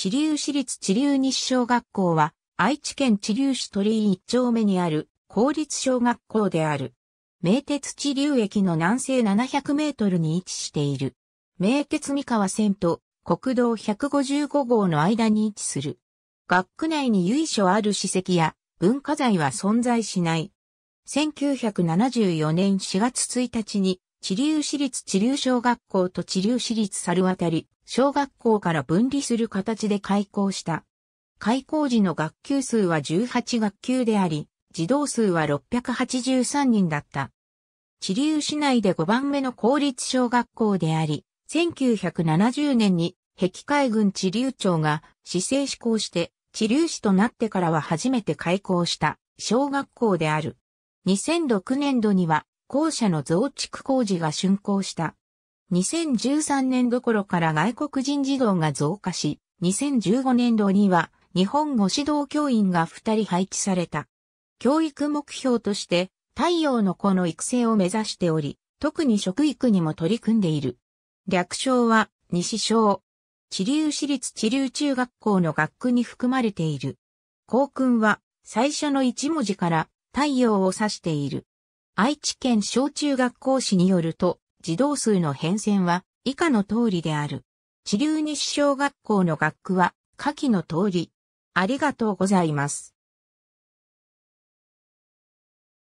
知立市立知流西小学校は、愛知県知流市鳥居一丁目にある公立小学校である。名鉄知流駅の南西700メートルに位置している。名鉄三河線と国道155号の間に位置する。学区内に由緒ある史跡や文化財は存在しない。1974年4月1日に、知流市立知流小学校と知流市立猿渡小学校から分離する形で開校した。開校時の学級数は18学級であり、児童数は683人だった。地流市内で5番目の公立小学校であり、1970年に壁海軍地流町が市政施行して、地流市となってからは初めて開校した小学校である。2006年度には校舎の増築工事が竣工した。2013年どころから外国人児童が増加し、2015年度には日本語指導教員が2人配置された。教育目標として太陽の子の育成を目指しており、特に食育にも取り組んでいる。略称は西小。地流市立地流中学校の学区に含まれている。校訓は最初の一文字から太陽を指している。愛知県小中学校史によると、児童数の変遷は以下の通りである。地流西小学校の学区は下記の通り。ありがとうございます。